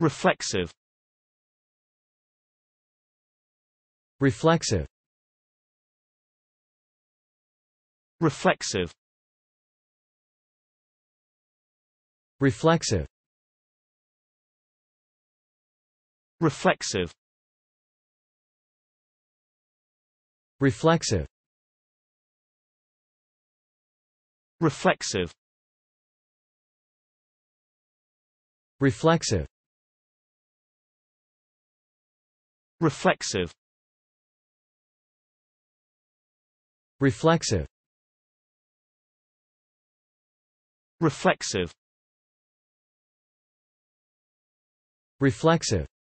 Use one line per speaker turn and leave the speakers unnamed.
Reflexive Reflexive Reflexive Reflexive Reflexive Reflexive Reflexive Reflexive Reflexive Reflexive Reflexive Reflexive